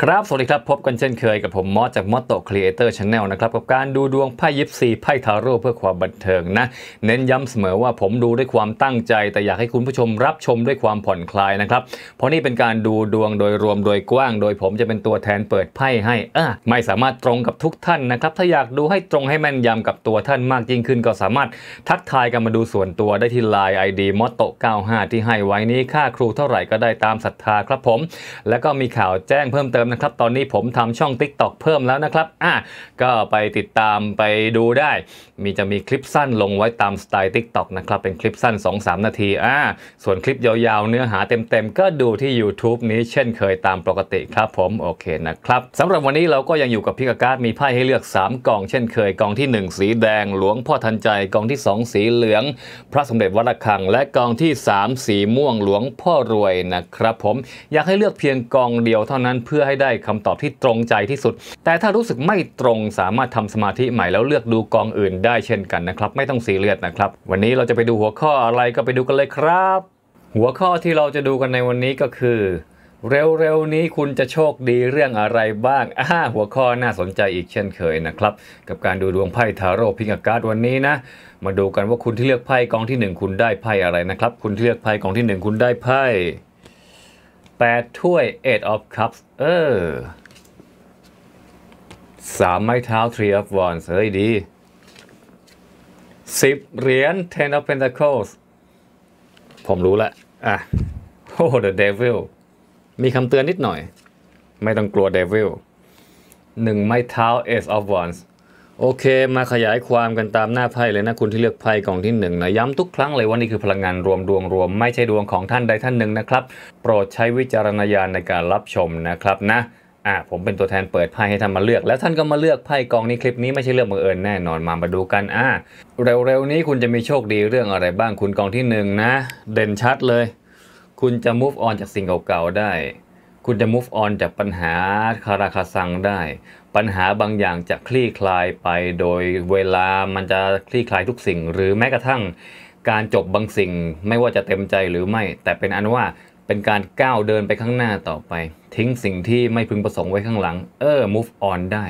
ครับ สวัสดีครับ พบกันเช่นเคยกับผม มอสจากมอสโตครีเอเตอร์ชาแนลนะครับ กับการดูดวงไพ่ยิปซีไพ่ทาโร่เพื่อความบันเทิงนะ เน้นย้ำเสมอว่าผมดูด้วยความตั้งใจ แต่อยากให้คุณผู้ชมรับชมด้วยความผ่อนคลายนะครับ เพราะนี่เป็นการดูดวงโดยรวมโดยกว้าง โดยผมจะเป็นตัวแทนเปิดไพ่ให้ อ่าไม่สามารถตรงกับทุกท่านนะครับถ้าอยากดูให้ตรงให้แม่นยำกับตัวท่านมากยิ่งขึ้น ก็สามารถทักทายกันมาดูส่วนตัวได้ที่ไลน์ไอเดียมอสโต95ที่ให้ไว้นี้ค่าครูเท่าไหร่ก็ได้ตามศรัทธาครับผม แล้วก็มีข่าวแจ้งเพิ่มเติมติมนะครับตอนนี้ผมทำช่อง TikTok เพิ่มแล้วนะครับ อ่ะ ก็ไปติดตามไปดูได้ มีจะมีคลิปสั้นลงไว้ตามสไตล์ TikTok นะครับ เป็นคลิปสั้น 2-3 นาทีอ่าส่วนคลิปยาวๆเนื้อหาเต็มๆ ก็ดูที่ YouTube นี้เช่นเคยตามปกติครับผม โอเคนะครับสำหรับวันนี้เราก็ยังอยู่กับพิกาการ์ดมีไพ่ให้เลือก 3กอง เช่นเคยกองที่ 1 สีแดง หลวง พ่อทันใจกองที่ 2 สีเหลือง พระสมเด็จวัดระฆัง และกองที่ 3 สีม่วงหลวงพ่อรวยนะครับผมอยากให้เลือกเพียงกองเดียวเท่านั้นเพื่อใให้ได้คำตอบที่ตรงใจที่สุด แต่ถ้ารู้สึกไม่ตรงสามารถทำสมาธิใหม่แล้วเลือกดูกองอื่นได้เช่นกันนะครับ ไม่ต้องซีเรียสนะครับ วันนี้เราจะไปดูหัวข้ออะไรก็ไปดูกันเลยครับ หัวข้อที่เราจะดูกันในวันนี้ก็คือ เร็วๆนี้คุณจะโชคดีเรื่องอะไรบ้างอ่าหัวข้อน่าสนใจอีกเช่นเคยนะครับ กับการดูดวงไพ่ทาโร่พิงการ์ดวันนี้นะมาดูกันว่าคุณที่เลือกไพ่กองที่ 1 คุณได้ไพ่อะไรนะครับคุณที่เลือกไพ่กองที่1คุณได้ไพ่8ถ้วย Eight of Cups เออสามไม้เท้า Three of Wands เฮ้ยดี10เหรียญ Ten of Pentacles ผมรู้ละ อ่ะโอ้ The Devil มีคำเตือนนิดหน่อย ไม่ต้องกลัว Devil หนึ่งไม้เท้า Ace of Wands โอเคมาขยายความกันตามหน้าไพ่เลยนะคุณที่เลือกไพ่กล่องที่1นึ่งนะย้ำทุกครั้งเลยว่านี่คือพลังงานรวมดวงรวมไม่ใช่ดวงของท่านใดท่านหนึ่งนะครับโปรดใช้วิจารณญาณในการรับชมนะครับนะอ่ะผมเป็นตัวแทนเปิดไพ่ให้ท่านมาเลือก แล้วท่านก็มาเลือกไพ่กองนี้คลิปนี้ไม่ใช่เรื่องบังเอิญแน่นอนมามาดูกันอ่ะเร็วๆนี้คุณจะมีโชคดีเรื่องอะไรบ้างคุณกองที่ 1นนะเด่นชัดเลยคุณจะ move on จากสิ่งเก่าๆได้คุณจะ move on จากปัญหาคาราคาซังได้ ปัญหาบางอย่างจะคลี่คลายไปโดยเวลามันจะคลี่คลายทุกสิ่ง หรือแม้กระทั่ง การจบบางสิ่ง ไม่ว่าจะเต็มใจหรือไม่ แต่เป็นอันว่าเป็นการก้าวเดินไปข้างหน้าต่อไป ทิ้งสิ่งที่ไม่พึงประสงค์ไว้ข้างหลังเออ move on ได้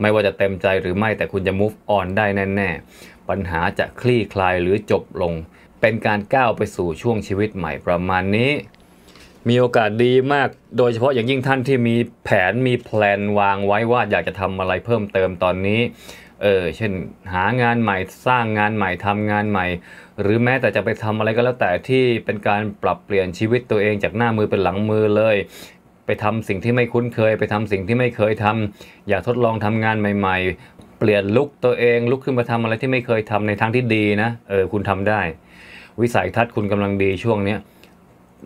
ไม่ว่าจะเต็มใจหรือไม่แต่คุณจะ move on ได้แน่ๆปัญหาจะคลี่คลายหรือจบลง เป็นการก้าวไปสู่ช่วงชีวิตใหม่ประมาณนี้มีโอกาสดีมาก โดยเฉพาะอย่างยิ่งท่านที่มีแผนมีแพลนวางไว้ว่าอยากจะทำอะไรเพิ่มเติมตอนนี้เออเช่น หางานใหม่สร้างงานใหม่ทำงานใหม่ หรือแม้แต่จะไปทำอะไรก็แล้วแต่ที่เป็นการปรับเปลี่ยนชีวิตตัวเองจากหน้ามือเป็นหลังมือเลย ไปทำสิ่งที่ไม่คุ้นเคยไปทำสิ่งที่ไม่เคยทำอยากทดลองทำงานใหม่ๆ เปลี่ยนลุกตัวเองลุกขึ้นมาทำอะไรที่ไม่เคยทำในทางที่ดีนะเออคุณทำได้ วิสัยทัศน์คุณกำลังดีช่วงนี้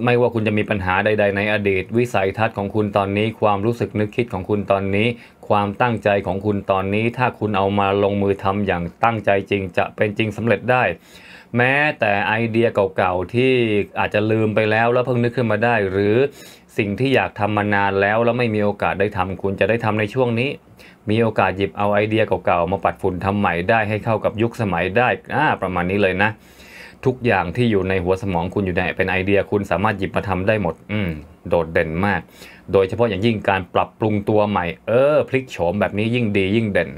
ไม่ว่าคุณจะมีปัญหาใดๆในอดีต วิสัยทัศน์ของคุณตอนนี้ ความรู้สึกนึกคิดของคุณตอนนี้ ความตั้งใจของคุณตอนนี้ ถ้าคุณเอามาลงมือทำอย่างตั้งใจจริงจะเป็นจริงสำเร็จได้ แม้แต่ไอเดียเก่าๆที่อาจจะลืมไปแล้วแล้วเพิ่งนึกขึ้นมาได้ หรือสิ่งที่อยากทำมานานแล้ว แล้วไม่มีโอกาสได้ทำ คุณจะได้ทำในช่วงนี้ มีโอกาสหยิบเอาไอเดียเก่าๆมาปัดฝุ่นทำใหม่ได้ให้เข้ากับยุคสมัยได้อ่าประมาณนี้เลยนะทุกอย่างที่อยู่ในหัวสมองคุณอยู่ในเป็นไอเดียคุณสามารถหยิบมาทำได้หมด อืมโดดเด่นมาก โดยเฉพาะอย่างยิ่งการปรับปรุงตัวใหม่เออพลิกโฉมแบบนี้ยิ่งดียิ่งเด่น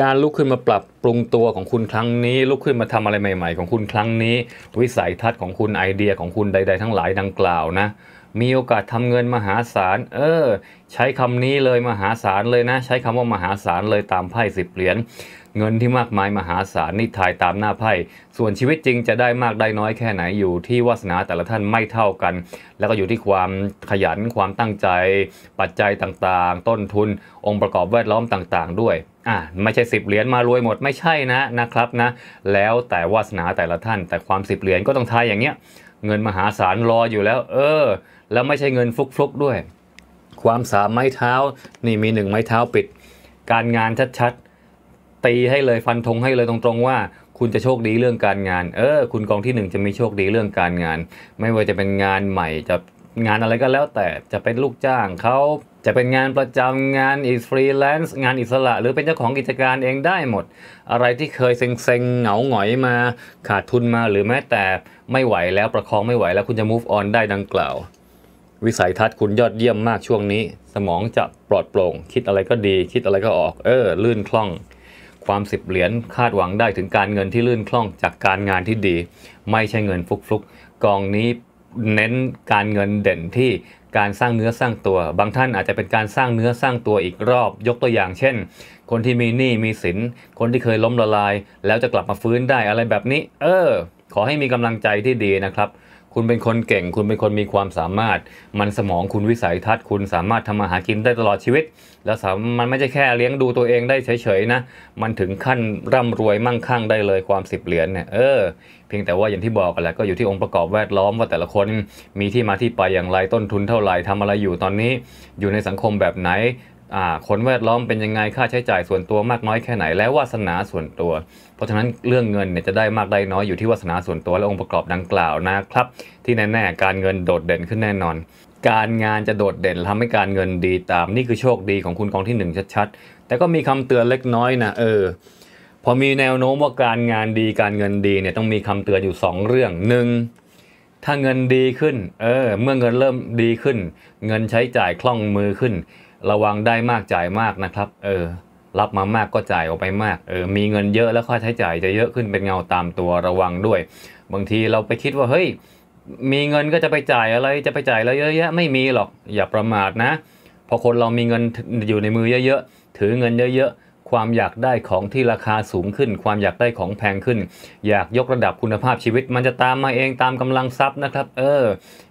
การลุกขึ้นมาปรับปรุงตัวของคุณครั้งนี้ลุกขึ้นมาทำอะไรใหม่ ๆ ของคุณครั้งนี้ วิสัยทัศน์ของคุณไอเดียของคุณใดๆ ทั้งหลายดังกล่าวนะ มีโอกาสทำเงินมหาศาลเออใช้คำนี้เลยมหาศาลเลยนะ ใช้คำว่ามหาศาลเลยตามไพ่สิบเหรียญเงินที่มากมายมหาศาลนี่ทายตามหน้าไพ่ส่วนชีวิตจริงจะได้มากได้น้อยแค่ไหนอยู่ที่วาสนาแต่ละท่านไม่เท่ากัน แล้วก็อยู่ที่ความขยัน ความตั้งใจ ปัจจัยต่างๆ ต้นทุนองค์ประกอบแวดล้อมต่าง ๆ ด้วยอ่ะไม่ใช่สิบเหรียญมารวยหมด ไม่ใช่นะนะครับนะแล้วแต่วาสนาแต่ละท่านแต่ความสิบเหรียญก็ต้องทายอย่างเงี้ยเงินมหาศาลรออยู่แล้ว เออแล้วไม่ใช่เงินฟุกฟุกด้วย ความสามไม้เท้า นี่มีหนึ่งไม้เท้าปิด การงานชัดตีให้เลยฟันธงให้เลยตรงๆว่า คุณจะโชคดีเรื่องการงาน เออ คุณกองที่ 1 จะมีโชคดีเรื่องการงาน ไม่ว่าจะเป็นงานใหม่ จะงานอะไรก็แล้วแต่จะเป็นลูกจ้างเขา จะเป็นงานประจำงานอิสฟรีแลนซ์งานอิสระหรือเป็นเจ้าของกิจการเองได้หมด อะไรที่เคยเซ็งเซงเหงาหงอยมา ขาดทุนมาหรือแม้แต่ไม่ไหวแล้วประคองไม่ไหว แล้วคุณจะ move on ได้ดังกล่าววิสัยทัศน์คุณยอดเยี่ยมมากช่วงนี้ สมองจะปลอดโปร่ง คิดอะไรก็ดี คิดอะไรก็ออกเออ ลื่นคล่องความสิบเหรียญคาดหวังได้ถึงการเงินที่ลื่นคล่องจากการงานที่ดี ไม่ใช่เงินฟุกฟุกกองนี้เน้นการเงินเด่นที่การสร้างเนื้อสร้างตัวบางท่านอาจจะเป็นการสร้างเนื้อสร้างตัวอีกรอบยกตัวอย่าง เช่น คนที่มีหนี้มีสินคนที่เคยล้มละลาย แล้วจะกลับมาฟื้นได้อะไรแบบนี้ เออ ขอให้มีกำลังใจที่ดีนะครับคุณเป็นคนเก่งคุณเป็นคนมีความสามารถ มันสมองคุณวิสัยทัศน์ คุณสามารถทำมาหากินได้ตลอดชีวิต แล้วมันไม่ใช่แค่เลี้ยงดูตัวเองได้เฉยๆนะ มันถึงขั้นร่ำรวยมั่งคั่งได้เลยความสิบเหรียญเนี่ยเออเพียงแต่ว่าอย่างที่บอกกันแหละก็อยู่ที่องค์ประกอบแวดล้อมว่าแต่ละคนมีที่มาที่ไปอย่างไรต้นทุนเท่าไหร่ทำอะไรอยู่ตอนนี้อยู่ในสังคมแบบไหนคนแวดล้อมเป็นยังไงค่าใช้จ่ายส่วนตัวมากน้อยแค่ไหน และวาสนาส่วนตัว เพราะฉะนั้นเรื่องเงินเนี่ยจะได้มากได้น้อยอยู่ที่วาสนาส่วนตัวและองค์ประกอบดังกล่าวนะครับ ที่แน่ๆ การเงินโดดเด่นขึ้นแน่นอน การงานจะโดดเด่นทำให้การเงินดีตาม นี่คือโชคดีของคุณกองที่ 1 ชัดๆ แต่ก็มีคำเตือนเล็กน้อยนะเออ พอมีแนวโน้มว่าการงานดีการเงินดีเนี่ยต้องมีคำเตือนอยู่ 2 เรื่องหนึ่งถ้าเงินดีขึ้น เออ เมื่อเงินเริ่มดีขึ้น เงินใช้จ่ายคล่องมือขึ้นระวังได้มากจ่ายมากนะครับ เออ รับมามากก็จ่ายออกไปมาก เออ มีเงินเยอะแล้วค่าใช้จ่ายจะเยอะขึ้นเป็นเงาตามตัวระวังด้วย บางทีเราไปคิดว่า เฮ้ย มีเงินก็จะไปจ่ายอะไรจะไปจ่ายแล้วเยอะแยะ ไม่มีหรอกอย่าประมาทนะ พอคนเรามีเงินอยู่ในมือเยอะ ๆ ถือเงินเยอะ ๆความอยากได้ของที่ราคาสูงขึ้น ความอยากได้ของแพงขึ้น อยากยกระดับคุณภาพชีวิตมันจะตามมาเองตามกำลังทรัพย์นะครับ เออ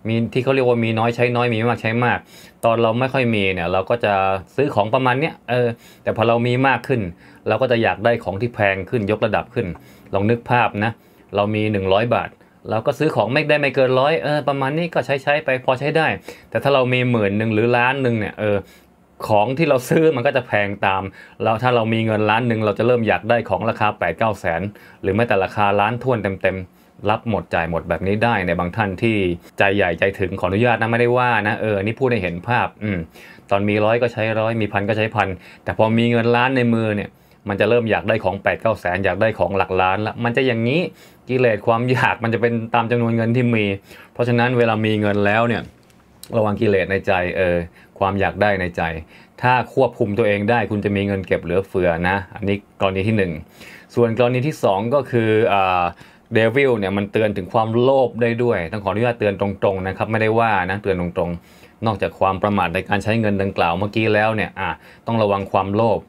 มีที่เขาเรียกว่า มีน้อยใช้น้อยมีมากใช้มาก ตอนเราไม่ค่อยมีเนี่ย เราก็จะซื้อของประมาณเนี้ยเออ แต่พอเรามีมากขึ้น เราก็จะอยากได้ของที่แพงขึ้นยกระดับขึ้น ลองนึกภาพนะ เรามี 100 บาท เราก็ซื้อของไม่ได้ไม่เกินร้อยเออ ประมาณนี้ก็ใช้ใช้ไปพอใช้ได้ แต่ถ้าเรามีหมื่นหนึ่งหรือล้านหนึ่งเนี่ย เออของที่เราซื้อมันก็จะแพงตามเราถ้าเรามีเงินล้านหนึ่งเราจะเริ่มอยากได้ของราคา 8 9้าแสนหรือแม้แต่ราคาล้านท่วนเต็มๆ รับหมดจ่ายหมดแบบนี้ได้ในบางท่านที่ใจใหญ่ใจถึงขออนุญาตนะไม่ได้ว่านะ เออนี่พูดให้เห็นภาพอืมตอนมีร้อยก็ใช้ร้อยมีพันก็ใช้พันแต่พอมีเงินล้านในมือเนี่ย มันจะเริ่มอยากได้ของ8ก้าแสนอยากได้ของหลักล้านละมันจะอย่างนี้กิเลสความอยากมันจะเป็นตามจำนวนเงินที่มี เพราะฉะนั้นเวลามีเงินแล้วเนี่ยระวังกิเลสในใจเออความอยากได้ในใจ ถ้าควบคุมตัวเองได้ คุณจะมีเงินเก็บเหลือเฟือนะ อันนี้กรณีที่ 1 ส่วนกรณีที่2ก็คือเดวิลเนี่ยมันเตือนถึงความโลภได้ด้วยต้องขออนุญาตเตือนตรงๆนะครับไม่ได้ว่านะเตือนตรงๆ นอกจากความประมาทในการใช้เงินดังกล่าวเมื่อกี้แล้วเนี่ยอ่ะต้องระวังความโลภ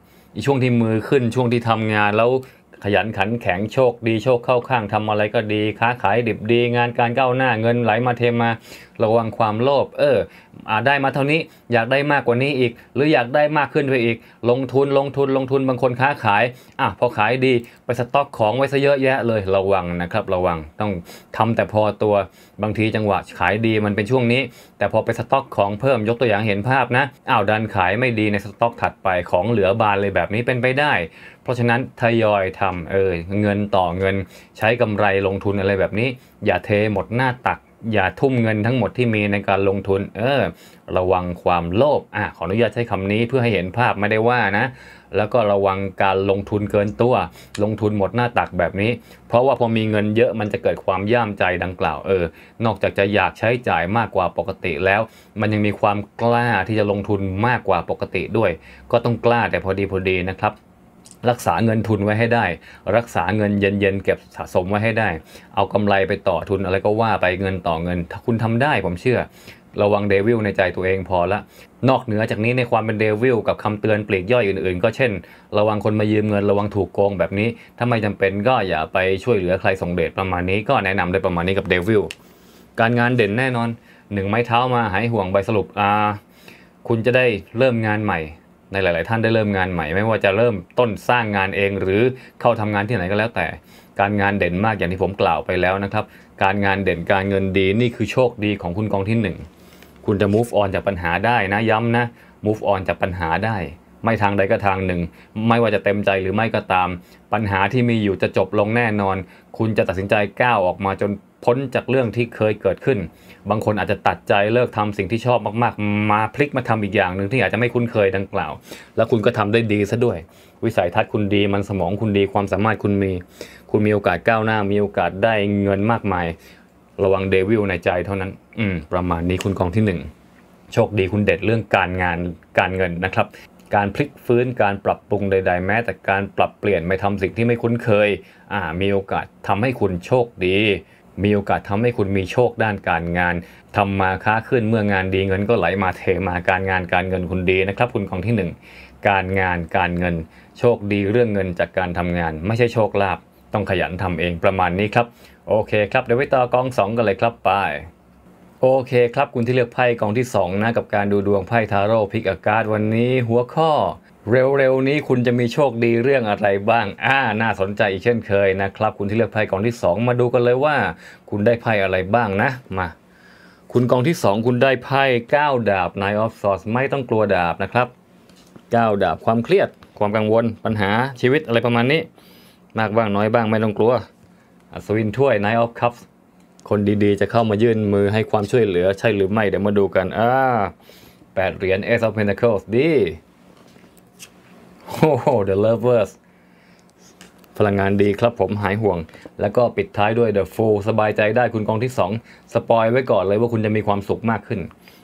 ช่วงที่มือขึ้นช่วงที่ทำงานแล้วขยันขันแข็งโชคดีโชคเข้าข้างทำอะไรก็ดี ค้าขายดิบดีงานการก้าวหน้าเงินไหลมาเทมาระวังความโลภ เอออได้มาเท่านี้ อยากได้มากกว่านี้อีก หรืออยากได้มากขึ้นไปอีก ลงทุน ลงทุน ลงทุน บางคนค้าขายอ่ะพอขายดีไปสต็อกของไว้ซะเยอะแยะเลย ระวังนะครับ ระวัง ต้องทำ แต่พอตัว บางทีจังหวะขายดีมันเป็นช่วงนี้ แต่พอไปสต็อกของเพิ่ม ยกตัวอย่างเห็นภาพนะ อ้าว ดันขายไม่ดีในสต็อกถัดไป ของเหลือบานเลยแบบนี้เป็นไปได้ เพราะฉะนั้นทยอยทำเออ เงินต่อเงิน ใช้กำไรลงทุนอะไรแบบนี้ อย่าเทหมดหน้าตักอย่าทุ่มเงินทั้งหมดที่มีในการลงทุน เออ ระวังความโลภอ่ะ ขออนุญาตใช้คำนี้เพื่อให้เห็นภาพไม่ได้ว่านะ แล้วก็ระวังการลงทุนเกินตัว ลงทุนหมดหน้าตักแบบนี้ เพราะว่าพอมีเงินเยอะมันจะเกิดความย่ามใจดังกล่าว เออ นอกจากจะอยากใช้จ่ายมากกว่าปกติแล้ว มันยังมีความกล้าที่จะลงทุนมากกว่าปกติด้วย ก็ต้องกล้าแต่พอดีพอดีนะครับรักษาเงินทุนไว้ให้ได้ รักษาเงินเย็นๆเก็บสะสมไว้ให้ได้ เอากำไรไปต่อทุนอะไรก็ว่าไปเงินต่อเงิน ถ้าคุณทำได้ผมเชื่อ ระวังเดวิลในใจตัวเองพอละนอกเหนือจากนี้ในความเป็นเดวิลกับคำเตือนปลีกย่อยอื่นๆ ก็เช่น ระวังคนมายืมเงินระวังถูกโกงแบบนี้ ถ้าไม่จำเป็นก็อย่าไปช่วยเหลือใครส่งเดชประมาณนี้ก็แนะนำได้ประมาณนี้กับเดวิลการงานเด่นแน่นอนหนึ่งไม้เท้ามาหายห่วงใบสรุปอ่าคุณจะได้เริ่มงานใหม่ในหลาย ๆ ท่านได้เริ่มงานใหม่ ไม่ว่าจะเริ่มต้นสร้างงานเองหรือเข้าทำงานที่ไหนก็แล้ว แต่ การงานเด่นมากอย่างที่ผมกล่าวไปแล้วนะครับ การงานเด่นการเงินดีนี่คือโชคดีของคุณกองที่ 1 คุณจะ move on จากปัญหาได้ นะย้ำนะ move on จากปัญหาได้ ไม่ทางใดก็ทางหนึ่ง ไม่ว่าจะเต็มใจหรือไม่ก็ตาม ปัญหาที่มีอยู่จะจบลงแน่นอน คุณจะตัดสินใจก้าวออกมาจนพ้นจากเรื่องที่เคยเกิดขึ้นบางคนอาจจะตัดใจเลิกทำสิ่งที่ชอบมากๆ มาพลิกมาทำอีกอย่างหนึ่งที่อาจจะไม่คุ้นเคยดังกล่าว แล้วคุณก็ทำได้ดีซะด้วย วิสัยทัศน์คุณดีมันสมองคุณดีความสามารถคุณมี คุณมีโอกาสก้าวหน้ามีโอกาสได้เงินมากมาย ระวังเดวิลในใจเท่านั้น อืม ประมาณนี้คุณกองที่1โชคดีคุณเด็ดเรื่องการงานการเงินนะครับ การพลิกฟื้น การปรับปรุงใด ๆ แม้แต่การปรับเปลี่ยนไปทำสิ่งที่ไม่คุ้นเคย อ่า มีโอกาสทำให้คุณโชคดีมีโอกาสทำให้คุณมีโชคด้านการงาน ทำมาค้าขึ้นเมื่องานดีเงินก็ไหลมาเทมาการงานการเงินคุณดีนะครับ คุณของที่ 1 การงานการเงินโชคดีเรื่องเงินจากการทำงาน ไม่ใช่โชคลาภต้องขยันทำเองประมาณนี้ครับ โอเคครับเดี๋ยวไปต่อกอง 2 กันเลยครับไป โอเคครับคุณที่เลือกไพ่กองที่2นะกับการดูดวงไพ่ทาโร่พิกอากาศวันนี้หัวข้อเร็วๆนี้คุณจะมีโชคดีเรื่องอะไรบ้างอ่าน่าสนใจอีกเช่นเคยนะครับ คุณที่เลือกไพ่กองที่ 2 มาดูกันเลยว่า คุณได้ไพ่อะไรบ้างนะมา คุณกองที่ 2 คุณได้ไพ่9ดาบ n i ยอ of Swords ไม่ต้องกลัวดาบนะครับ 9 ดาบความเครียดความกังวลปัญหาชีวิตอะไรประมาณนี้ มากบ้างน้อยบ้างไม่ต้องกลัว อัศวินถ้วย n i n อ of Cups คนดีๆ จะเข้ามายื่นมือให้ความช่วยเหลือใช่หรือไม่เดี๋ยวมาดูกันอ่าแปดเหรียญ Ace of Pentacles ดีโอ้โห The Lovers พลังงานดีครับผมหายห่วง แล้วก็ปิดท้ายด้วย The Fool สบายใจได้คุณกองที่ 2 สปอยไว้ก่อนเลยว่าคุณจะมีความสุขมากขึ้น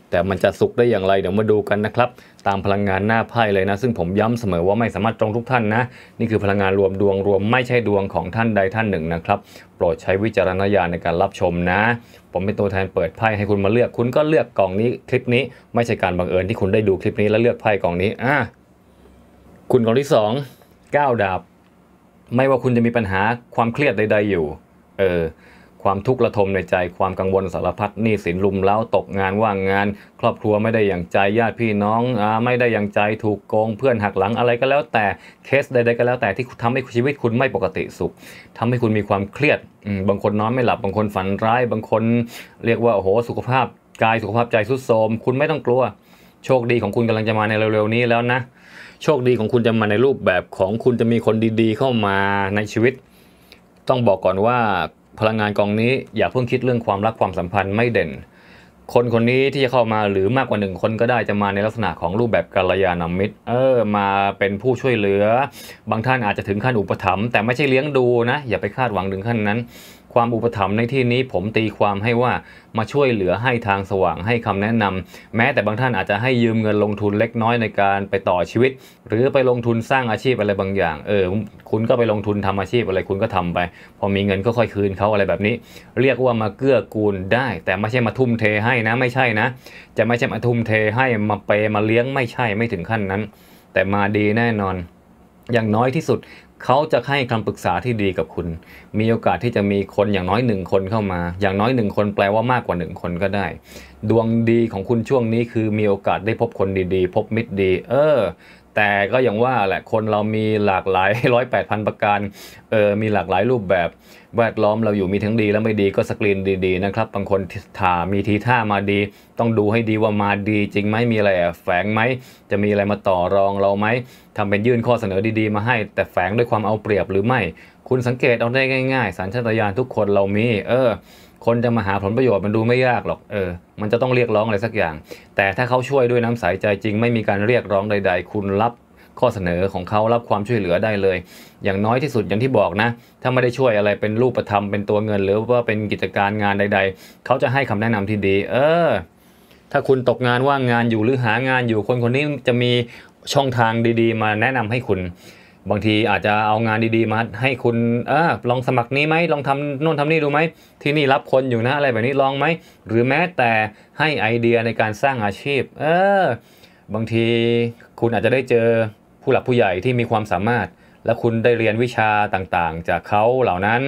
แต่มันจะสุขได้อย่างไรเดี๋ยวมาดูกันนะครับ ตามพลังงานหน้าไพ่เลยนะ ซึ่งผมย้ำเสมอว่าไม่สามารถตรงทุกท่านนะ นี่คือพลังงานรวมดวงรวมไม่ใช่ดวงของท่านใดท่านหนึ่งนะครับโปรดใช้วิจารณญาณในการรับชมนะ ผมเป็นตัวแทนเปิดไพ่ให้คุณมาเลือก คุณก็เลือกกล่องนี้คลิปนี้ ไม่ใช่การบังเอิญที่คุณได้ดูคลิปนี้แล้วเลือกไพ่กล่องนี้อ่าคุณของที่สองก้าดาบไม่ว่าคุณจะมีปัญหาความเครียดใด ๆ อยู่ เออความทุกข์ระทมในใจความกังวลสารพัดนี่สินลุมแล้วตกงานว่างงาน ครอบครัวไม่ได้อย่างใจญาติพี่น้องอไม่ได้อย่างใจถูกโกงเพื่อนหักหลังอะไรก็แล้ว แต่เคสใดๆก็แล้ว แต่ที่ทำให้ชีวิตคุณไม่ปกติสุข ทำให้คุณมีความเครียดบางคนนอนไม่หลับบางคนฝันร้าย บางคนเรียกว่าโอ้โหสุขภาพกายสุขภาพใจสุดโทมคุณไม่ต้องกลัว โชคดีของคุณกำลังจะมาในเร็วๆนี้แล้วนะโชคดีของคุณจะมาในรูปแบบของคุณจะมีคนดีๆเข้ามาในชีวิต ต้องบอกก่อนว่าพลังงานกองนี้อย่าเพิ่งคิดเรื่องความรักความสัมพันธ์ไม่เด่น คนคนนี้ที่จะเข้ามาหรือมากกว่าหนึ่งคนก็ได้จะมาในลักษณะของรูปแบบกัลยาณมิตรเออมาเป็นผู้ช่วยเหลือ บางท่านอาจจะถึงขั้นอุปถัมภ์แต่ไม่ใช่เลี้ยงดูนะ อย่าไปคาดหวังถึงขั้นนั้นความอุปถัมภ์ในที่นี้ผมตีความให้ว่ามาช่วยเหลือให้ทางสว่างให้คำแนะนำ แม้แต่บางท่านอาจจะให้ยืมเงินลงทุนเล็กน้อยในการไปต่อชีวิต หรือไปลงทุนสร้างอาชีพอะไรบางอย่าง เออ คุณก็ไปลงทุนทำอาชีพอะไรคุณก็ทำไป พอมีเงินก็ค่อยคืนเขาอะไรแบบนี้ เรียกว่ามาเกื้อกูลได้ แต่ไม่ใช่มาทุ่มเทให้นะไม่ใช่นะ จะไม่ใช่มาทุ่มเทให้มาเปมาเลี้ยงไม่ใช่ไม่ถึงขั้นนั้น แต่มาดีแน่นอนอย่างน้อยที่สุดเขาจะให้คำปรึกษาที่ดีกับคุณ มีโอกาสที่จะมีคนอย่างน้อยหนึ่งคนเข้ามา อย่างน้อยหนึ่งคนแปลว่ามากกว่าหนึ่งคนก็ได้ ดวงดีของคุณช่วงนี้คือมีโอกาสได้พบคนดีๆ พบมิตรดีเออแต่ก็อย่างว่าแหละคนเรามีหลากหลายร้อยแปดพันประการเออมีหลากหลายรูปแบบ แวดล้อมเราอยู่มีทั้งดีและไม่ดีก็สกรีนดีๆนะครับบางคนถามีทีท่ามาดี ต้องดูให้ดีว่ามาดีจริงไหมมีอะไรแอบแฝงไหม จะมีอะไรมาต่อรองเราไหมทำเป็นยื่นข้อเสนอดีๆ มาให้แต่แฝงด้วยความเอาเปรียบหรือไม่ คุณสังเกตเอาได้ง่ายๆสารชาตญาณทุกคนเรามี เออคนจะมาหาผลประโยชน์มันดูไม่ยากหรอก เออมันจะต้องเรียกร้องอะไรสักอย่าง แต่ถ้าเขาช่วยด้วยน้ำใสใจจริงไม่มีการเรียกร้องใด ๆ คุณรับข้อเสนอของเขารับความช่วยเหลือได้เลย อย่างน้อยที่สุดอย่างที่บอกนะ ถ้าไม่ได้ช่วยอะไรเป็นรูปธรรมเป็นตัวเงินหรือว่าเป็นกิจการงานใด ๆเขาจะให้คำแนะนำที่ดี เออ ถ้าคุณตกงานว่างงานอยู่หรือหางานอยู่คนคนนี้จะมีช่องทางดี ๆ มาแนะนำให้คุณบางทีอาจจะเอางานดีๆ มาให้คุณอลองสมัครนี้ไหม ลองทำโน่นทำนี่ดูไหม ที่นี่รับคนอยู่นะ อะไรแบบนี้ลองไหม หรือแม้แต่ให้ไอเดียในการสร้างอาชีพ เออ บางทีคุณอาจจะได้เจอผู้หลักผู้ใหญ่ที่มีความสามารถ และคุณได้เรียนวิชาต่าง ๆ จากเขาเหล่านั้น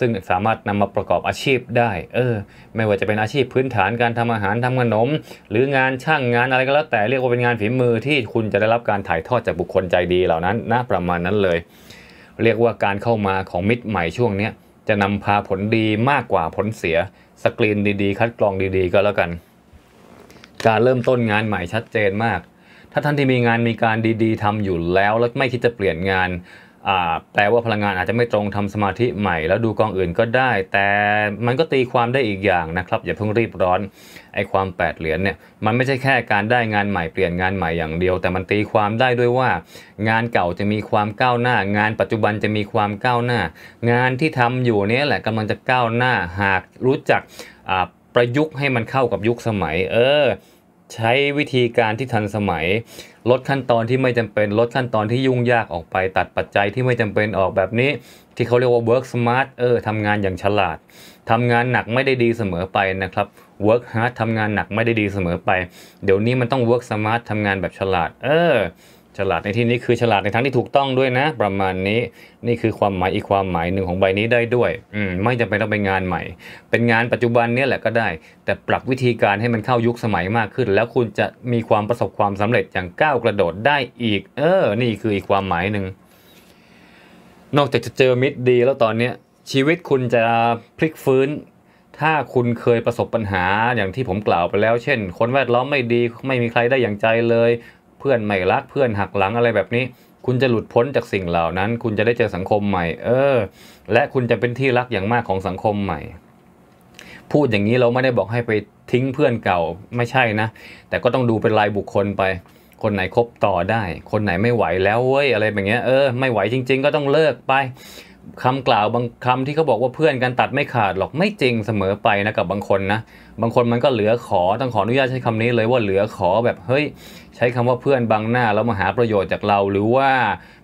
ซึ่งสามารถนำมาประกอบอาชีพได้ เออ ไม่ว่าจะเป็นอาชีพพื้นฐานการทำอาหารทำขนม หรืองานช่างงานอะไรก็แล้วแต่ เรียกว่าเป็นงานฝีมือที่คุณจะได้รับการถ่ายทอดจากบุคคลใจดีเหล่านั้นนะประมาณนั้นเลย เรียกว่าการเข้ามาของมิตรใหม่ช่วงนี้จะนำพาผลดีมากกว่าผลเสีย สกรีนดีๆคัดกรองดีๆก็แล้วกัน การเริ่มต้นงานใหม่ชัดเจนมาก ถ้าท่านที่มีงานมีการดีๆ ทำอยู่แล้วแล้วไม่คิดจะเปลี่ยนงานแปลว่าพลังงานอาจจะไม่ตรงทำสมาธิใหม่แล้วดูกองอื่นก็ได้ แต่มันก็ตีความได้อีกอย่างนะครับ อย่าเพิ่งรีบร้อนไอ้ความ8เหรียญเนี่ยมันไม่ใช่แค่การได้งานใหม่เปลี่ยนงานใหม่อย่างเดียว แต่มันตีความได้ด้วยว่า งานเก่าจะมีความก้าวหน้า งานปัจจุบันจะมีความก้าวหน้า งานที่ทำอยู่นี้แหละกำลังจะก้าวหน้าหากรู้จักประยุกต์ให้มันเข้ากับยุคสมัย เออใช้วิธีการที่ทันสมัยลดขั้นตอนที่ไม่จำเป็น ลดขั้นตอนที่ยุ่งยากออกไป ตัดปัจจัยที่ไม่จำเป็นออกแบบนี้ ที่เขาเรียกว่า work smart เออทำงานอย่างฉลาด ทำงานหนักไม่ได้ดีเสมอไปนะครับ work hard ทำงานหนักไม่ได้ดีเสมอไป เดี๋ยวนี้มันต้อง work smart ทำงานแบบฉลาด เออฉลาดในที่นี้คือฉลาดในทางที่ถูกต้องด้วยนะ ประมาณนี้นี่คือความหมายอีกความหมายหนึ่งของใบนี้ได้ด้วยอืมไม่จำเป็นต้องเป็นงานใหม่ เป็นงานปัจจุบันเนี่ยแหละก็ได้ แต่ปรับวิธีการให้มันเข้ายุคสมัยมากขึ้น แล้วคุณจะมีความประสบความสำเร็จ อย่างก้าวกระโดดได้อีก เออ นี่คืออีกความหมายหนึ่งนอกจากจะเจอมิตรดีแล้วตอนเนี้ยชีวิตคุณจะพลิกฟื้น ถ้าคุณเคยประสบปัญหาอย่างที่ผมกล่าวไปแล้ว เช่นคนแวดล้อมไม่ดีไม่มีใครได้อย่างใจเลยเพื่อนไม่รักเพื่อนหักหลังอะไรแบบนี้ คุณจะหลุดพ้นจากสิ่งเหล่านั้น คุณจะได้เจอสังคมใหม่ เออ และคุณจะเป็นที่รักอย่างมากของสังคมใหม่ พูดอย่างนี้เราไม่ได้บอกให้ไปทิ้งเพื่อนเก่าไม่ใช่นะ แต่ก็ต้องดูเป็นรายบุคคลไป คนไหนคบต่อได้ คนไหนไม่ไหวแล้วเว้ยอะไรแบบเนี้ยเออไม่ไหวจริง ๆ ก็ต้องเลิกไปคำกล่าวบางคำที่เขาบอกว่าเพื่อนกันตัดไม่ขาดหรอกไม่จริงเสมอไปนะกับบางคนนะบางคนมันก็เหลือขอต้องขออนุญาตใช้คำนี้เลยว่าเหลือขอแบบเฮ้ยใช้คำว่าเพื่อนบางหน้าแล้วมาหาประโยชน์จากเรา หรือว่า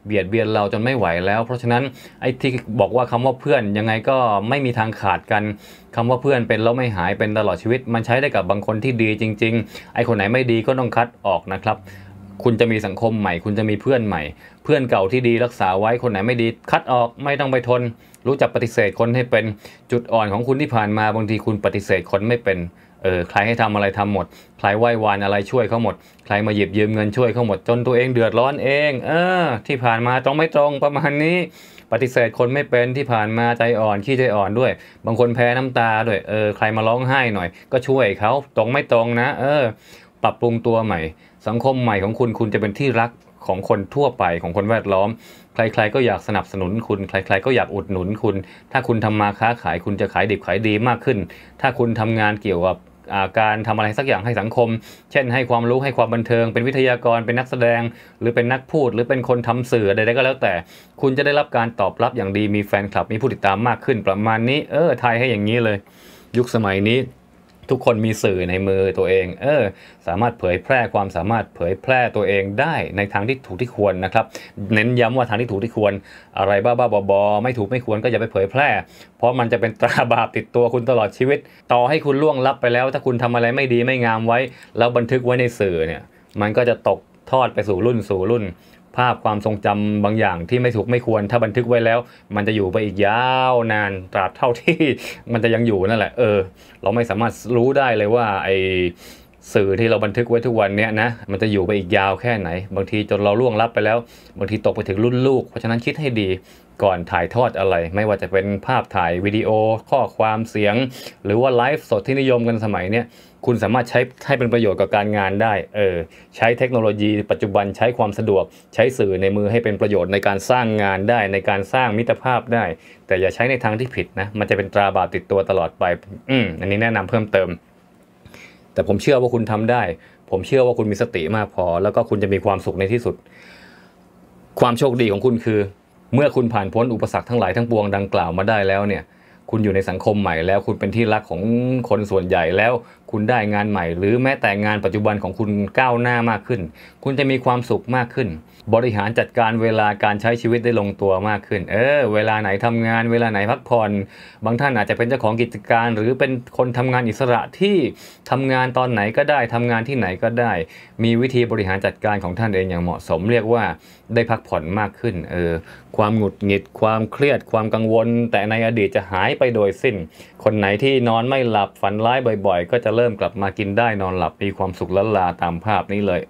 เบียดเบียนเราจนไม่ไหวแล้วเพราะฉะนั้นไอ้ที่บอกว่าคำว่าเพื่อนยังไงก็ไม่มีทางขาดกัน คำว่าเพื่อนเป็นแล้วไม่หายเป็นตลอดชีวิต มันใช้ได้กับบางคนที่ดีจริง ๆ ไอ้คนไหนไม่ดีก็ต้องคัดออกนะครับคุณจะมีสังคมใหม่คุณจะมีเพื่อนใหม่ เพื่อนเก่าที่ดีรักษาไว้คนไหนไม่ดี คัดออกไม่ต้องไปทน รู้จักปฏิเสธคนให้เป็นจุดอ่อนของคุณที่ผ่านมาบางทีคุณปฏิเสธคนไม่เป็นเออใครให้ทำอะไรทำหมด ใครไหว้วานอะไรช่วยเขาหมดใครมาหยิบยืมเงินช่วยเขาหมดจนตัวเองเดือดร้อนเองเออที่ผ่านมาตรงไม่ตรงประมาณนี้ปฏิเสธคนไม่เป็นที่ผ่านมาใจอ่อนขี้ใจอ่อนด้วย บางคนแพ้น้ำตาด้วยเออใครมาร้องไห้หน่อยก็ช่วยเขาตรงไม่ตรงนะ เออ ปรับปรุงตัวใหม่สังคมใหม่ของคุณคุณจะเป็นที่รักของคนทั่วไปของคนแวดล้อมใครๆก็อยากสนับสนุนคุณใครๆก็อยากอุดหนุนคุณ ถ้าคุณทำมาค้าขาย คุณจะขายดิบขายดีมากขึ้น ถ้าคุณทำงานเกี่ยวกับการทำอะไรสักอย่างให้สังคม เช่น ให้ความรู้ให้ความบันเทิงเป็นวิทยากรเป็นนักแสดง หรือเป็นนักพูด หรือเป็นคนทำสื่อใดๆก็แล้วแต่ คุณจะได้รับการตอบรับอย่างดีมีแฟนคลับมีผู้ติดตามมากขึ้น ประมาณนี้ เออไทยให้อย่างนี้เลย ยุคสมัยนี้ทุกคนมีสื่อในมือตัวเอง เออ สามารถเผยแพร่ความสามารถเผยแพร่ตัวเองได้ในทางที่ถูกที่ควรนะครับ เน้นย้ำว่าทางที่ถูกที่ควร อะไรบ้าบ้าบอไม่ถูกไม่ควรก็อย่าไปเผยแพร่ เพราะมันจะเป็นตราบาปติดตัวคุณตลอดชีวิต ต่อให้คุณล่วงลับไปแล้ว ถ้าคุณทำอะไรไม่ดีไม่งามไว้ แล้วบันทึกไว้ในสื่อเนี่ย มันก็จะตกทอดไปสู่รุ่นสู่รุ่นภาพความทรงจำบางอย่างที่ไม่ถูกไม่ควรถ้าบันทึกไว้แล้ว มันจะอยู่ไปอีกยาวนาน ตราบเท่าที่มันจะยังอยู่นั่นแหละ เออเราไม่สามารถรู้ได้เลยว่าไอสื่อที่เราบันทึกไว้ทุกวันเนี้ยนะ มันจะอยู่ไปอีกยาวแค่ไหน บางทีจนเราล่วงลับไปแล้วบางทีตกไปถึงรุ่นลูกเพราะฉะนั้นคิดให้ดีก่อนถ่ายทอดอะไร ไม่ว่าจะเป็นภาพถ่ายวิดีโอ ข้อความเสียง หรือว่าไลฟ์สดที่นิยมกันสมัยเนี้ยคุณสามารถใช้ให้เป็นประโยชน์กับการงานได้ เออ ใช้เทคโนโลยีปัจจุบันใช้ความสะดวก ใช้สื่อในมือให้เป็นประโยชน์ในการสร้างงานได้ ในการสร้างมิตรภาพได้ แต่อย่าใช้ในทางที่ผิดนะ มันจะเป็นตราบาปติดตัวตลอดไป อืมอันนี้แนะนำเพิ่มเติม แต่ผมเชื่อว่าคุณทำได้ ผมเชื่อว่าคุณมีสติมากพอ แล้วก็คุณจะมีความสุขในที่สุด ความโชคดีของคุณคือ เมื่อคุณผ่านพ้นอุปสรรคทั้งหลายทั้งปวงดังกล่าวมาได้แล้วเนี่ยคุณอยู่ในสังคมใหม่แล้วคุณเป็นที่รักของคนส่วนใหญ่แล้วคุณได้งานใหม่ หรือแม้แต่งานปัจจุบันของคุณก้าวหน้ามากขึ้น คุณจะมีความสุขมากขึ้น บริหารจัดการเวลาการใช้ชีวิตได้ลงตัวมากขึ้น เออ เวลาไหนทำงาน เวลาไหนพักผ่อนบางท่านอาจจะเป็นเจ้าของกิจการ หรือเป็นคนทำงานอิสระที่ทำงานตอนไหนก็ได้ทำงานที่ไหนก็ได้ มีวิธีบริหารจัดการของท่านเองอย่างเหมาะสม เรียกว่าได้พักผ่อนมากขึ้น เออความหงุดหงิดความเครียด ความกังวล แต่ในอดีตจะหายไปโดยสิ้น คนไหนที่นอนไม่หลับ ฝันร้ายบ่อยๆ ก็จะเริ่มกลับมากินได้นอนหลับ มีความสุขละลาตามภาพนี้เลย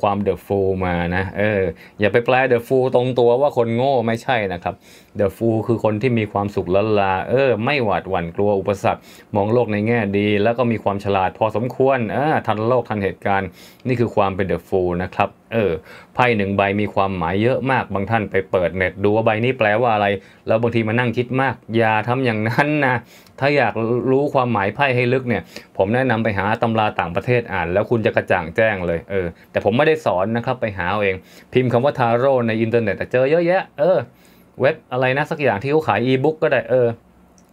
ความเดอะฟูลมานะ เออ อย่าไปแปลเดอะฟูลตรงตัวว่าคนโง่ไม่ใช่นะครับเดอะฟูลคือคนที่มีความสุขละลาเออ ไม่หวาดหวั่นกลัวอุปสรรค มองโลกในแง่ดี แล้วก็มีความฉลาดพอสมควรอ่ทันโลกทันเหตุการณ์ นี่คือความเป็นเดอะฟูลนะครับเออ ไพ่หนึ่งใบมีความหมายเยอะมาก บางท่านไปเปิดเน็ต ดูว่าใบนี้แปลว่าอะไร แล้วบางทีมานั่งคิดมากอย่าทำอย่างนั้นนะ ถ้าอยากรู้ความหมายไพ่ให้ลึกเนี่ย ผมแนะนำไปหาตำราต่างประเทศอ่าน แล้วคุณจะกระจ่างแจ้งเลย เออ แต่ผมไม่ได้สอนนะครับ ไปหาเอาเอง พิมพ์คำว่าทาโร่ในอินเทอร์เน็ตเจอเยอะแยะ เออ เว็บอะไรนะสักอย่างที่เขาขายอีบุ๊กก็ได้ เออ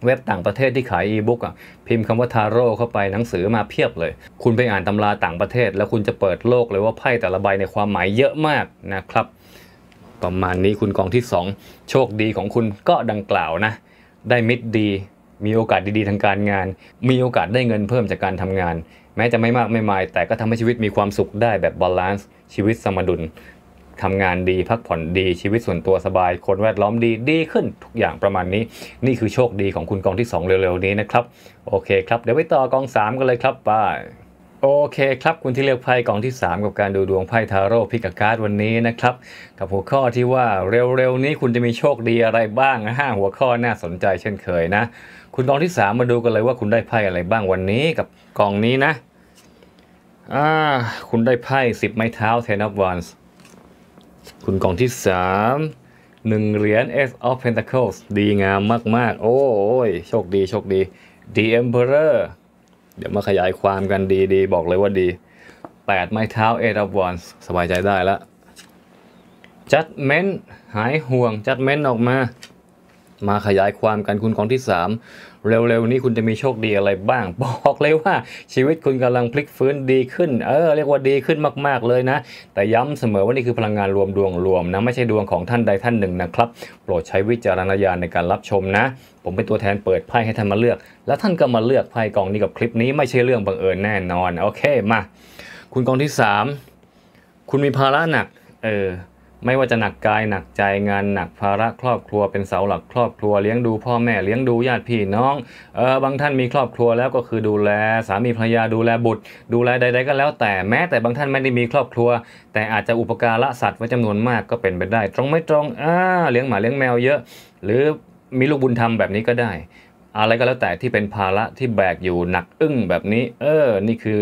เว็บต่างประเทศที่ขายอีบุ๊กอ่ะ พิมพ์คำว่าทาโร่เข้าไปหนังสือมาเพียบเลย คุณไปอ่านตำราต่างประเทศแล้วคุณจะเปิดโลกเลยว่าไพ่แต่ละใบในความหมายเยอะมากนะครับ ประมาณนี้คุณกองที่ 2 โชคดีของคุณก็ดังกล่าวนะ ได้มิตรดี มีโอกาสดีๆ ทางการงาน มีโอกาสได้เงินเพิ่มจากการทำงาน แม้จะไม่มากไม่มายแต่ก็ทำให้ชีวิตมีความสุขได้แบบบาลานซ์ชีวิตสมดุลทำงานดีพักผ่อนดีชีวิตส่วนตัวสบายคนแวดล้อมดีดีขึ้นทุกอย่างประมาณนี้ นี่คือโชคดีของคุณกองที่2เร็วๆนี้นะครับโอเคครับเดี๋ยวไปต่อกอง3กันเลยครับไปโอเคครับ คุณที่เลือกไพ่กองที่ 3 กับการดูดวงไพ่ทาโร่พิกาการ์ดวันนี้นะครับกับหัวข้อที่ว่าเร็วๆนี้คุณจะมีโชคดีอะไรบ้างห้าหัวข้อน่าสนใจเช่นเคยนะ คุณกองที่ 3 มาดูกันเลยว่าคุณได้ไพ่อะไรบ้างวันนี้กับกองนี้นะอ่าคุณได้ไพ่10 ไม้เท้าเทนอฟวอนส์คุณกล่องที่ 3 1 เหรียญ S of Pentacles ดีงามมาก ๆ โอ้ยโชคดีโชคดี The Emperor เดี๋ยวมาขยายความกันดีดีบอกเลยว่าดี 8 ไม้เท้า a of Wands สบายใจได้ละ Judgment หายห่วง Judgment ออกมามาขยายความกันคุณของที่ 3 เร็วๆนี้คุณจะมีโชคดีอะไรบ้าง บอกเลยว่าชีวิตคุณกำลังพลิกฟื้นดีขึ้นเออเรียกว่าดีขึ้นมากๆเลยนะ แต่ย้ำเสมอว่านี่คือพลังงานรวมดวงรวมนะไม่ใช่ดวงของท่านใดท่านหนึ่งนะครับ โปรดใช้วิจารณญาณในการรับชมนะ ผมเป็นตัวแทนเปิดไพ่ให้ท่านมาเลือก แล้วท่านก็มาเลือกไพ่กองนี้กับคลิปนี้ไม่ใช่เรื่องบังเอิญแน่นอนโอเคมาคุณกองที่ 3 คุณมีภาระหนักเออไม่ว่าจะหนักกายหนักใจงาน หนักภาระครอบครัวเป็นเสาหลักครอบครัว เลี้ยงดูพ่อแม่เลี้ยงดูญาติพี่น้องเออบางท่านมีครอบครัวแล้วก็คือดูแลสามีภรรยาดูแลบุตร ดูแลใดๆก็แล้วแต่แม้ แต่บางท่านไม่ได้มีครอบครัว แต่อาจจะอุปการะสัตว์ไว้จำนวนมากก็เป็นไปได้ ตรงไม่ตรงอ่าเลี้ยงหมาเลี้ยงแมวเยอะ หรือมีลูกบุญธรรมแบบนี้ก็ได้ อะไรก็แล้วแต่ที่เป็นภาระที่แบกอยู่หนักอึ้งแบบนี้ เออ นี่คือ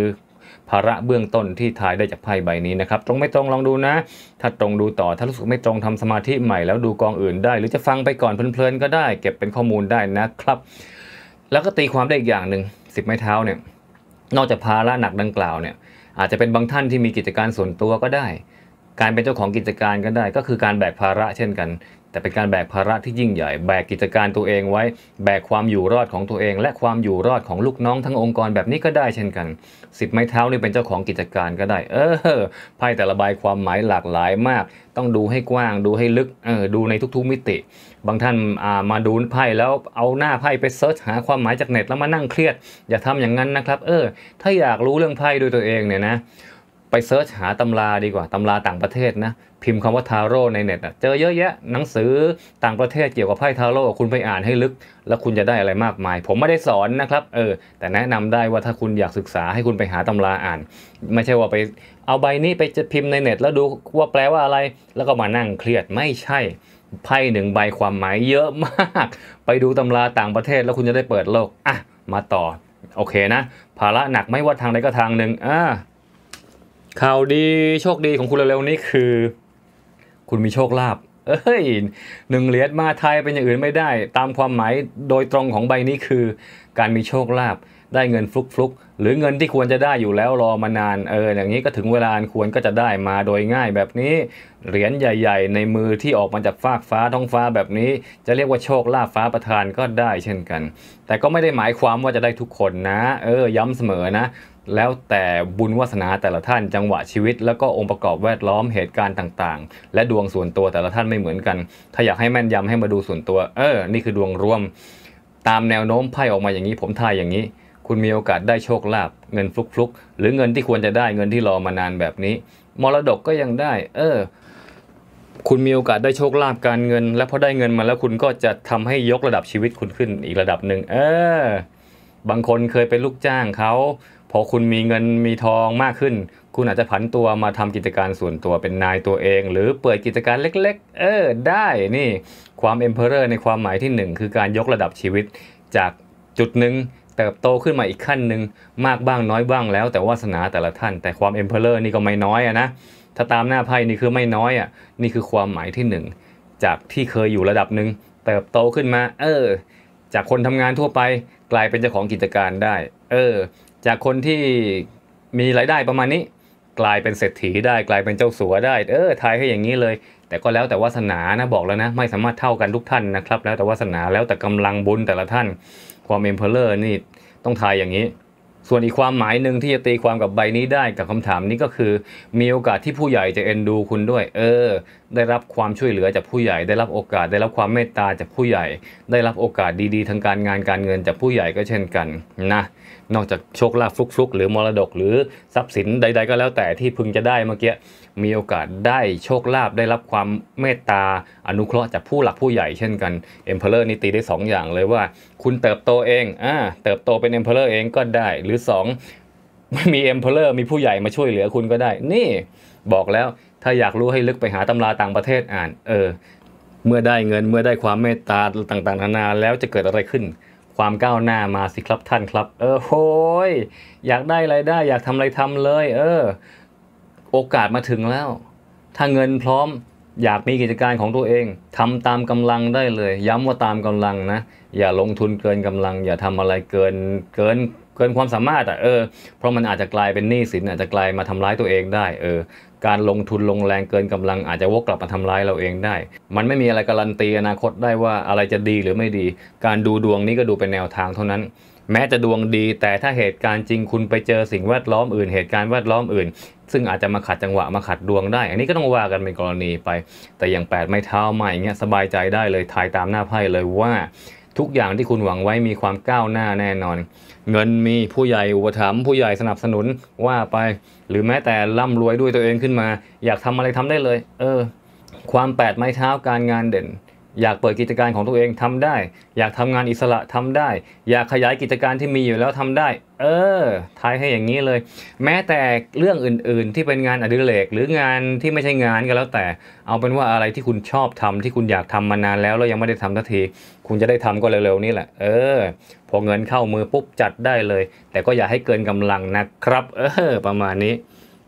ภาระเบื้องต้นที่ทายได้จากไพ่ใบนี้นะครับ ตรงไม่ตรงลองดูนะ ถ้าตรงดูต่อถ้ารู้สึกไม่ตรงทำสมาธิใหม่แล้วดูกองอื่นได้ หรือจะฟังไปก่อนเพลิน ๆ ก็ได้เก็บเป็นข้อมูลได้นะครับ แล้วก็ตีความได้อีกอย่างหนึ่งสิบไม้เท้าเนี่ยนอกจากภาระหนักดังกล่าวเนี่ย อาจจะเป็นบางท่านที่มีกิจการส่วนตัวก็ได้ การเป็นเจ้าของกิจการก็ได้ ก็คือการแบกภาระเช่นกันแต่เป็นการแบกภาระที่ยิ่งใหญ่ แบกกิจการตัวเองไว้แบกความอยู่รอดของตัวเอง และความอยู่รอดของลูกน้องทั้งองค์กรแบบนี้ก็ได้เช่นกันสิบไม้เท้านี่เป็นเจ้าของกิจการก็ได้ เออไพ่แต่ละใบความหมายหลากหลายมาก ต้องดูให้กว้างดูให้ลึกเออดูในทุกๆมิติ บางท่านามาดูไพ่แล้วเอาหน้าไพ่ไปเซิร์ชหาความหมายจากเน็ต แล้วมานั่งเครียด อย่าทำอย่างนั้นนะครับ เออ ถ้าอยากรู้เรื่องไพ่ด้วยตัวเองเนี่ยนะไปเซิร์ชหาตำราดีกว่าตำราต่างประเทศนะ พิมพ์คำว่าทาโร่ในเน็ตเจอเยอะแยะหนังสือต่างประเทศเกี่ยวกับไพ่ทาโร่คุณไปอ่านให้ลึก แล้วคุณจะได้อะไรมากมาย ผมไม่ได้สอนนะครับเออแต่แนะนำได้ว่าถ้าคุณอยากศึกษาให้คุณไปหาตำราอ่าน ไม่ใช่ว่าไปเอาใบนี้ไปจะพิมพ์ในเน็ตแล้วดูว่าแปลว่าอะไรแล้วก็มานั่งเครียดไม่ใช่ไพ่หนึ่งใบความหมายเยอะมาก ไปดูตำราต่างประเทศแล้วคุณจะได้เปิดโลกอ่ะมาต่อ โอเคนะ ภาระหนักไม่ว่าทางใดก็ทางหนึ่งอ่าข่าวดีโชคดีของคุณเร็วๆนี้คือ คุณมีโชคลาภเอ้ยหนึ่งเหรียญมาไทยเป็นอย่างอื่นไม่ได้ ตามความหมายโดยตรงของใบนี้คือ การมีโชคลาภได้เงินฟลุกฟลุกหรือเงินที่ควรจะได้อยู่แล้วรอมานาน เออ อย่างนี้ก็ถึงเวลาควรก็จะได้มาโดยง่ายแบบนี้เหรียญใหญ่ ๆ ในมือที่ออกมาจากฟากฟ้าท้องฟ้าแบบนี้จะเรียกว่าโชคลาภฟ้าประทานก็ได้เช่นกัน แต่ก็ไม่ได้หมายความว่าจะได้ทุกคนนะ เออ ย้ำเสมอนะแล้วแต่บุญวาสนาแต่ละท่านจังหวะชีวิต แล้วก็องค์ประกอบแวดล้อมเหตุการณ์ต่างๆ และดวงส่วนตัวแต่ละท่านไม่เหมือนกัน ถ้าอยากให้แม่นยำให้มาดูส่วนตัว เออ นี่คือดวงรวมตามแนวโน้มไพ่ออกมาอย่างนี้ผมทายอย่างนี้ คุณมีโอกาสได้โชคลาภเงินฟลุกๆ หรือเงินที่ควรจะได้เงินที่รอมานานแบบนี้ มรดกก็ยังได้ เออ คุณมีโอกาสได้โชคลาภการเงิน และพอได้เงินมาแล้วคุณก็จะทำให้ยกระดับชีวิตคุณขึ้นอีกระดับหนึ่งเออบางคนเคยเป็นลูกจ้างเขาพอคุณมีเงินมีทองมากขึ้น คุณอาจจะผันตัวมาทำกิจการส่วนตัวเป็นนายตัวเอง หรือเปิดกิจการเล็กๆ เออ ได้นี่ความเอ็มเพอเรอร์ในความหมายที่1คือการยกระดับชีวิตจากจุดหนึ่งเติบโตขึ้นมาอีกขั้นหนึ่งมากบ้างน้อยบ้างแล้วแต่วาสนา แต่ละท่านแต่ความเอ็มเพอเรอร์นี่ก็ไม่น้อยอะนะถ้าตามหน้าไพ่นี่คือไม่น้อยอะ่ะนี่คือความหมายที่ 1 จากที่เคยอยู่ระดับหนึ่งเติบโตขึ้นมา เออ จากคนทำงานทั่วไป กลายเป็นเจ้าของกิจการได้ เออจากคนที่มีรายได้ประมาณนี้ กลายเป็นเศรษฐีได้กลายเป็นเจ้าสัวได้ เออทายให้อย่างนี้เลย แต่ก็แล้วแต่วาสนานะบอกแล้วนะไม่สามารถเท่ากันทุกท่านนะครับ แล้วแต่วาสนาแล้วแต่กำลังบุญแต่ละท่านความเอ็มเพลเลอร์นี่ต้องทายอย่างนี้ส่วนอีกความหมายหนึ่งที่จะตีความกับใบนี้ได้กับคำถามนี้ก็คือมีโอกาสที่ผู้ใหญ่จะเอ็นดูคุณด้วยเออได้รับความช่วยเหลือจากผู้ใหญ่ได้รับโอกาสได้รับความเมตตาจากผู้ใหญ่ ได้รับโอกาสดีๆ ทางการงานการเงินจากผู้ใหญ่ก็เช่นกันนะ นอกจากโชคลาภฟลุกๆหรือมรดกหรือทรัพย์สินใด ๆก็แล้วแต่ที่พึงจะได้เมื่อกี้มีโอกาสได้โชคลาภได้รับความเมตตา อนุเคราะห์จากผู้หลักผู้ใหญ่เช่นกันเอ็มเพลเลอร์นี่ตีได้2ออย่างเลยว่า คุณเติบโตเองอ่าเติบโตเป็นเอ็มเพลเลอร์เองก็ได้หรือ2ไม่มีเอ็มเพลเลอร์มีผู้ใหญ่มาช่วยเหลือคุณก็ได้ นี่ บอกแล้ว ถ้าอยากรู้ให้ลึกไปหาตำราต่างประเทศอ่าน เออ เมื่อได้เงินเมื่อได้ความเมตตาต่างๆนานาแล้วจะเกิดอะไรขึ้น ความก้าวหน้ามาสิครับท่านครับ เออโหยอยากได้ไรายได้ อยากทำอะไรทำเลย เออโอกาสมาถึงแล้วถ้าเงินพร้อมอยากมีกิจการของตัวเอง ทำตามกำลังได้เลย ย้ำว่าตามกำลังนะ อย่าลงทุนเกินกำลัง อย่าทำอะไรเกินเกินเกินความสามารถอ่ะ เออ เพราะมันอาจจะกลายเป็นหนี้สินอาจจะกลายมาทำร้ายตัวเองได้ เออ การลงทุนลงแรงเกินกำลังอาจจะวกกลับมาทำร้ายเราเองได้ มันไม่มีอะไรการันตีอนาคตได้ว่าอะไรจะดีหรือไม่ดี การดูดวงนี้ก็ดูเป็นแนวทางเท่านั้นแม้จะดวงดีแต่ถ้าเหตุการณ์จริงคุณไปเจอสิ่งแวดล้อมอื่นเหตุการณ์แวดล้อมอื่น ซึ่งอาจจะมาขัดจังหวะมาขัดดวงได้อันนี้ก็ต้องว่ากันเป็นกรณีไป แต่อย่างแปดไม้เท้าใหม่อย่างเงี้ยสบายใจได้เลยทายตามหน้าไพ่เลยว่าทุกอย่างที่คุณหวังไว้มีความก้าวหน้าแน่นอน เงินมีผู้ใหญ่อุปถัมภ์ผู้ใหญ่สนับสนุนว่าไปหรือแม้แต่ร่ำรวยด้วยตัวเองขึ้นมา อยากทำอะไรทำได้เลย เออ ความแปดไม้เท้าการงานเด่นอยากเปิดกิจการของตัวเองทำได้ อยากทำงานอิสระทำได้ อยากขยายกิจการที่มีอยู่แล้วทำได้ เออทายให้อย่างนี้เลย แม้แต่เรื่องอื่น ๆ ที่เป็นงานอดิเรก หรืองานที่ไม่ใช่งานก็แล้วแต่ เอาเป็นว่าอะไรที่คุณชอบทำที่คุณอยากทำมานานแล้วแล้วยังไม่ได้ทำทันที คุณจะได้ทำก็เร็วๆนี่แหละเออพอเงินเข้ามือปุ๊บจัดได้เลย แต่ก็อย่าให้เกินกำลังนะครับ เออประมาณนี้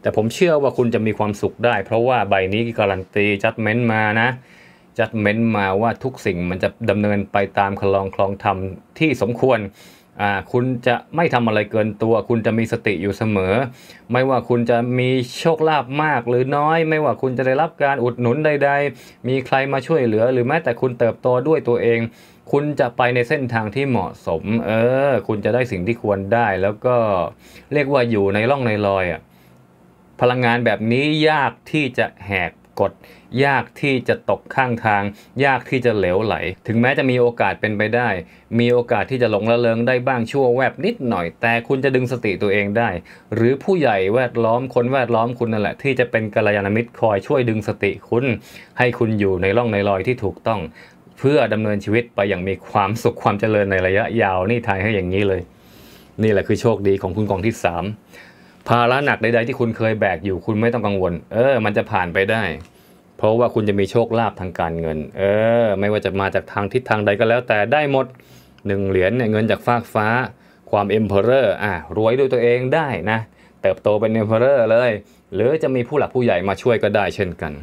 แต่ผมเชื่อว่าคุณจะมีความสุขได้ เพราะว่าใบนี้การันตีจัดเม้นมานะจัดเม้นมาว่าทุกสิ่งมันจะดำเนินไปตามคลองคลองธรรมที่สมควร คุณจะไม่ทำอะไรเกินตัว คุณจะมีสติอยู่เสมอ ไม่ว่าคุณจะมีโชคลาภมากหรือน้อย ไม่ว่าคุณจะได้รับการอุดหนุนใดๆ มีใครมาช่วยเหลือ หรือแม้แต่คุณเติบโตด้วยตัวเอง คุณจะไปในเส้นทางที่เหมาะสม เออ คุณจะได้สิ่งที่ควรได้ แล้วก็เรียกว่าอยู่ในร่องในรอยอ่ะ พลังงานแบบนี้ยากที่จะแหกกดยากที่จะตกข้างทาง ยากที่จะเหลวไหล ถึงแม้จะมีโอกาสเป็นไปได้ มีโอกาสที่จะหลงระเริงได้บ้างชั่วแวบนิดหน่อยแต่คุณจะดึงสติตัวเองได้ หรือผู้ใหญ่แวดล้อมคนแวดล้อมคุณนั่นแหละที่จะเป็นกัลยาณมิตรคอยช่วยดึงสติคุณให้คุณอยู่ในร่องในรอยที่ถูกต้อง เพื่อดำเนินชีวิตไปอย่างมีความสุขความเจริญในระยะยาวนี่ทายให้อย่างนี้เลยนี่แหละคือโชคดีของคุณกองที่3ภาระหนักใดๆ ที่คุณเคยแบกอยู่คุณไม่ต้องกังวล เออมันจะผ่านไปได้ เพราะว่าคุณจะมีโชคลาภทางการเงิน เออไม่ว่าจะมาจากทางทิศทางใดก็แล้วแต่ได้หมดหนึ่งเหรียญเนี่ยเงินจากฟากฟ้าความเอ็มเพอเรอร์อ่ะ รวยด้วยตัวเองได้นะ เติบโตเป็นเอ็มเพอเรอร์เลย หรือจะมีผู้หลักผู้ใหญ่มาช่วยก็ได้เช่นกัน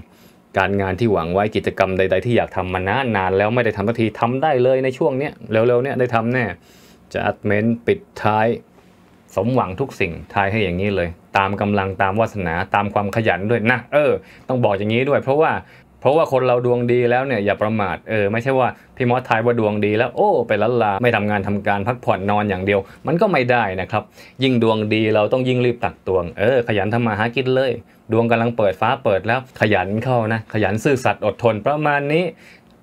การงานที่หวังไว้กิจกรรมใด ๆ ที่อยากทำมานานนาน แล้วไม่ได้ทำสักทีทำได้เลยในช่วงเนี้ยเร็วๆเนี้ยได้ทำแน่จะอัดเมนปิดท้ายสมหวังทุกสิ่ง ทายให้อย่างนี้เลย ตามกำลังตามวาสนาตามความขยันด้วยนะเออ ต้องบอกอย่างนี้ด้วย เพราะว่า เพราะว่าคนเราดวงดีแล้วเนี่ย อย่าประมาทเออไม่ใช่ว่าพี่มอสทายว่าดวงดีแล้วโอ้ไปละลาไม่ทำงานทำการพักผ่อนนอนอย่างเดียว มันก็ไม่ได้นะครับ ยิ่งดวงดีเราต้องยิ่งรีบตักตวงเออขยันทำมาหากินเลย ดวงกำลังเปิดฟ้าเปิดแล้วขยันเข้านะ ขยันซื่อสัตย์อดทนประมาณนี้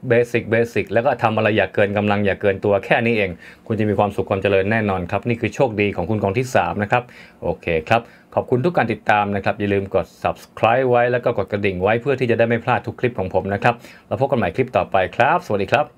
เบสิกเบสิกแล้วก็ทำอะไรอย่าเกินกำลังอย่าเกินตัวแค่นี้เอง คุณจะมีความสุขความเจริญแน่นอนครับ นี่คือโชคดีของคุณกองที่ 3 นะครับ โอเคครับ ขอบคุณทุกการติดตามนะครับ อย่าลืมกด subscribe ไว้แล้วก็กดกระดิ่งไว้เพื่อที่จะได้ไม่พลาดทุกคลิปของผมนะครับ แล้วพบกันใหม่คลิปต่อไปครับ สวัสดีครับ